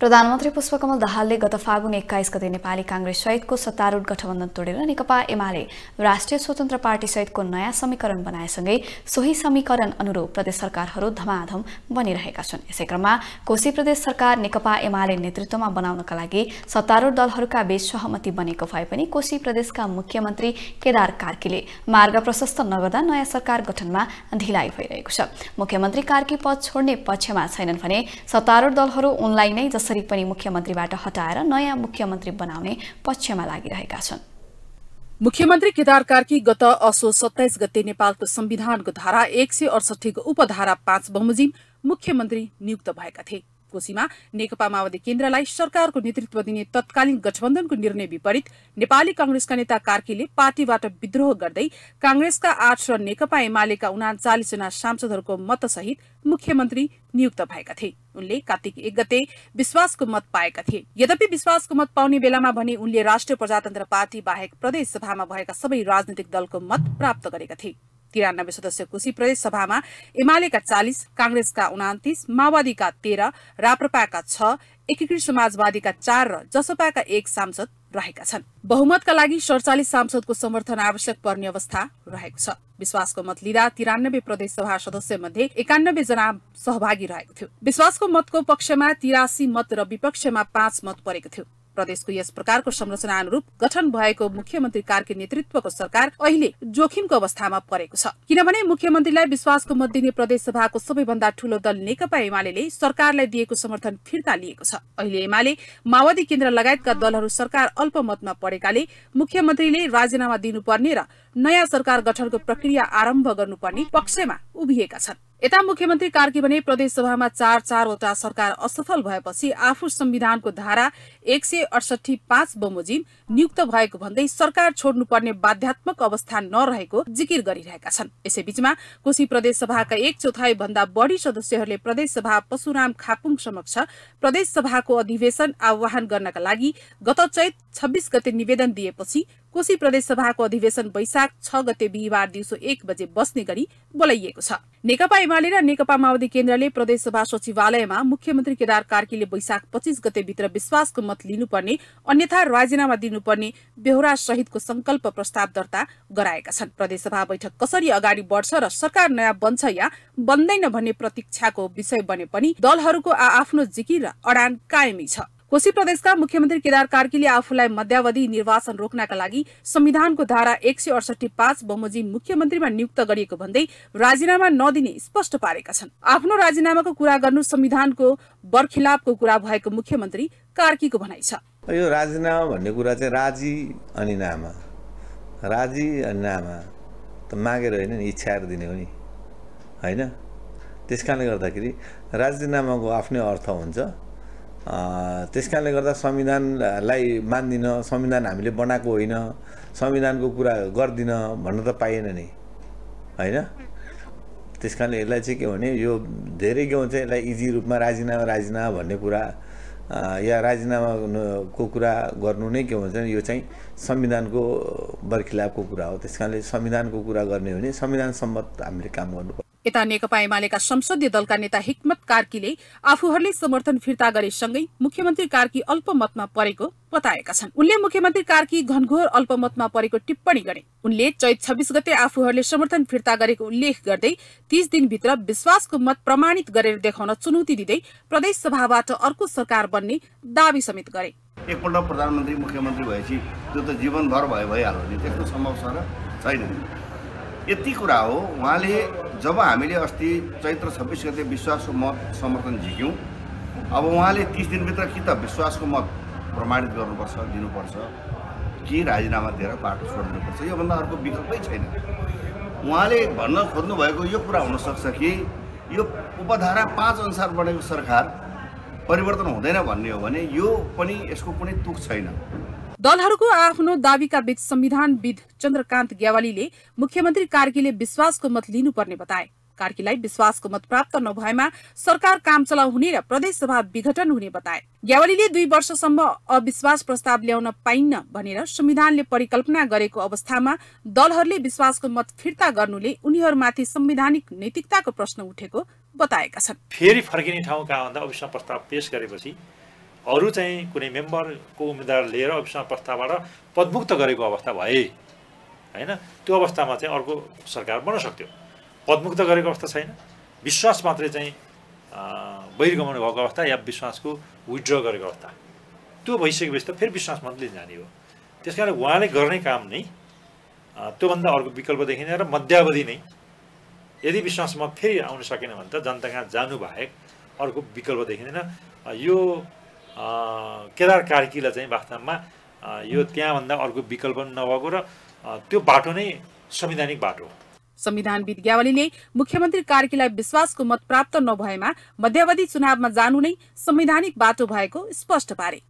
प्रधानमन्त्री पुष्पकमल दाहालले गत फागुन एक्काइस गते नेपाली काङ्ग्रेस सहितको सत्तारूढ गठबन्धन तोडेर नेकपा एमाले राष्ट्रिय स्वतन्त्र पार्टी सहितको नयाँ समीकरण बनाएसँगै सोही समीकरण अनुरूप प्रदेश सरकारहरू धमाधम बनिरहेका छन् यसै क्रममा कोशी प्रदेश सरकार नेकपा एमाले नेतृत्वमा बनाउनका लागि सत्तारूढ दलहरूका बीच सहमति बनेको भए पनि कोशी प्रदेशका मुख्यमन्त्री केदार कार्कीले मार्ग प्रशस्त नगर्दा नयाँ सरकार गठनमा ढिलाइ भइरहेको छ मुख्यमन्त्री कार्की पद छोड्ने पक्षमा छैनन् भने सत्तारूढ दलहरू उनलाई नै जस यसरी पनि मुख्यमन्त्रीबाट हटाएर नयाँ मुख्यमन्त्री बनाउने पक्षमा लागिरहेका छन् मुख्यमन्त्री केदार कार्की गत असो सत्ताइस गते नेपालको संविधानको धारा एक सय अडसठीको उपधारा पाँच बमोजिम मुख्यमन्त्री नियुक्त भएका थिए कोशीमा नेकपा माओवादी केन्द्रलाई सरकारको नेतृत्व दिने तत्कालीन गठबन्धनको निर्णय विपरीत नेपाली कंग्रेसका नेता कार्कीले पार्टीबाट विद्रोह गर्दै कांग्रेसका आठ र नेकपा एमालेका उनाचालिसजना सांसदहरूको मतसहित मुख्यमन्त्री नियुक्त भएका थिए उनले कार्तिक एक गते विश्वासको मत पाएका थिए यद्यपि विश्वासको मत पाउने बेलामा भने उनले राष्ट्रिय प्रजातन्त्र पार्टी बाहेक प्रदेश सभामा भएका सबै राजनैतिक दलको मत प्राप्त गरेका थिए तिरानब्बे सदस्य कोशी प्रदेश सभामा एमालेका चालिस काङ्ग्रेसका उनातिस माओवादीका तेह्र राप्रपाका छ एकीकृत समाजवादीका चार र जसपाका एक सांसद रहेका छन् बहुमतका लागि सडचालिस सांसदको समर्थन आवश्यक पर्ने अवस्था रहेको छ विश्वासको मत लिँदा तिरानब्बे प्रदेश सभा सदस्य मध्ये एकानब्बे जना सहभागी रहेको थियो विश्वासको मतको पक्षमा तिरासी मत र विपक्षमा पाँच मत परेको थियो प्रदेशको यस प्रकारको संरचना अनुरूप गठन भएको मुख्यमन्त्री कार्की नेतृत्वको सरकार अहिले जोखिमको अवस्थामा परेको छ किनभने मुख्यमन्त्रीलाई विश्वासको मत दिने प्रदेश सभाको सबैभन्दा ठूलो दल नेकपा एमाले सरकारलाई दिएको समर्थन फिर्ता लिएको छ अहिले एमाले माओवादी केन्द्र लगायतका दलहरू सरकार अल्पमतमा परेकाले मुख्यमन्त्रीले राजीनामा दिनुपर्ने र नयाँ सरकार गठनको प्रक्रिया आरम्भ गर्नुपर्ने पक्षमा उभिएका छन् यता मुख्यमन्त्री कार्की भने प्रदेशसभामा चार चारवटा सरकार असफल भएपछि आफू संविधानको धारा एक सय अडसठी पाँच बमोजिम नियुक्त भएको भन्दै सरकार छोड्नुपर्ने बाध्यात्मक अवस्था नरहेको जिकिर गरिरहेका छन् यसैबीचमा कोशी प्रदेशसभाका एक चौथाई भन्दा बढ़ी सदस्यहरूले प्रदेशसभा पशुराम खापुङ समक्ष प्रदेशसभाको अधिवेशन आह्वान गर्नका लागि गत चैत छब्बीस गते निवेदन दिएपछि कोशी सभाको अधिवेशन वैशाख छ गते बिहिबार दिउँसो एक बजे बस्ने गरी बोलाइएको छ नेकपा एमाले र नेकपा माओवादी केन्द्रले प्रदेश सभा सचिवालयमा मुख्यमन्त्री केदार कार्कीले वैशाख पच्चिस भित्र विश्वासको मत लिनुपर्ने अन्यथा राजीनामा दिनुपर्ने बेहोरा सहितको संकल्प प्रस्ताव दर्ता गराएका छन् प्रदेश सभा बैठक कसरी अगाडि बढ्छ र सरकार नयाँ बन्छ या बन्दैन भन्ने प्रतीक्षाको विषय बने पनि दलहरूको आ आफ्नो जिकिर र अडान कायमै छ कोशी प्रदेशका मुख्यमन्त्री केदार कार्कीले आफूलाई मध्यावधि निर्वाचन रोक्नका लागि संविधानको धारा एक सय अडसठी पाँच बमोजिम मुख्यमन्त्रीमा नियुक्त गरिएको भन्दै राजीनामा नदिने स्पष्ट पारेका छन् आफ्नो राजीनामाको कुरा गर्नु संविधानको बरखिलापको कुरा भएको मुख्यमन्त्री कार्कीको भनाइ छ यो राजीनामा भन्ने कुरा चाहिँ राजी अनि नामा राजी अनि नामा त मागेर होइन नि इच्छाहरू दिने हो नि होइन त्यस कारणले गर्दाखेरि राजीनामाको आफ्नै अर्थ हुन्छ त्यस कारणले गर्दा संविधानलाई मान्दिन संविधान हामीले बनाएको होइन संविधानको कुरा गर्दिन भन्न त पाइएन नि होइन त्यस कारणले यसलाई चाहिँ के भने यो धेरै गाउँ चाहिँ यसलाई इजी रूपमा राजीनामा राजीनामा भन्ने कुरा या राजीनामाको कुरा गर्नु नै के भन्छ यो चाहिँ संविधानको बरखिलापको कुरा हो त्यस कारणले संविधानको कुरा गर्ने हो भने संविधान हामीले काम गर्नुपर्छ यता नेकपा एमालेका संसदीय दलका नेता हिक्मत कार्कीले आफूहरूले समर्थन फिर्ता गरेसँगै मुख्यमन्त्री कार्की अल्पमतमा परेको बताएका छन् उनले मुख्यमन्त्री कार्की घनघोर अल्पमतमा परेको टिप्पणी गरे उनले चैत छब्बीस गते आफूहरूले समर्थन फिर्ता गरेको उल्लेख गर्दै तीस दिनभित्र विश्वासको मत प्रमाणित गरेर देखाउन चुनौती दिँदै प्रदेश सभाबाट अर्को सरकार बन्ने दावी समेत गरे एकपल्ट प्रधानमन्त्री मुख्यमन्त्री भएपछि त्यो त जीवनभर भयो भइहाल्यो नि त्यस्तो सम्भव छ र छैन यति कुरा हो उहाँले जब हामीले अस्ति चैत्र छब्बिस गते विश्वासको मत समर्थन झिक्यौँ अब उहाँले तिस दिनभित्र कि त विश्वासको मत प्रमाणित गर्नुपर्छ दिनुपर्छ कि राजीनामा दिएर बाटो छोडिदिनुपर्छ योभन्दा अर्को विकल्पै छैन उहाँले भन्न खोज्नुभएको यो कुरा हुनसक्छ कि यो उपधारा पाँच अनुसार बनेको सरकार परिवर्तन हुँदैन भन्ने हो भने यो पनि यसको कुनै तुक छैन दलहरूको आफ्नो दावीका बीच संविधानविद चन्द्रकान्त ग्यावालीले मुख्यमन्त्री कार्कीले विश्वासको मत लिनुपर्ने बताए कार्कीलाई विश्वासको मत प्राप्त नभएमा सरकार काम चलाउ हुने र प्रदेशसभा विघटन हुने बताए ग्यावालीले दुई वर्षसम्म अविश्वास प्रस्ताव ल्याउन पाइन्न भनेर संविधानले परिकल्पना गरेको अवस्थामा दलहरूले विश्वासको मत फिर्ता गर्नुले उनीहरूमाथि संवैधानिक नैतिकताको प्रश्न उठेको बताएका छन् फेरि फर्किने ठाउँ भन्दा अविश्वास प्रस्ताव पेश गरेपछि अरू चाहिँ कुनै मेम्बरको उम्मेदवार लिएर अफिसमा प्रस्तावबाट पदमुक्त गरेको अवस्था भए होइन त्यो अवस्थामा चाहिँ अर्को सरकार बन्न सक्थ्यो पदमुक्त गरेको अवस्था छैन विश्वास मात्रै चाहिँ बहिर्गमन भएको अवस्था या विश्वासको विथड्र गरेको अवस्था त्यो भइसकेपछि त फेरि विश्वास मात्रै जाने हो त्यस कारण उहाँले गर्ने काम नै त्योभन्दा अर्को विकल्प देखिने र मध्यावधि नै यदि विश्वासमा फेरि आउन सकेन भने त जनता कहाँ जानु बाहेक अर्को विकल्प देखिँदैन यो केदार कार्कीलाई चाहिँ वास्तवमा यो त्यहाँभन्दा अर्को विकल्प नभएको र त्यो बाटो नै संवैधानिक बाटो हो संविधान विज्ञावलीले मुख्यमन्त्री कार्कीलाई विश्वासको मत प्राप्त नभएमा मध्यावधि चुनावमा जानु नै संवैधानिक बाटो भएको स्पष्ट पारे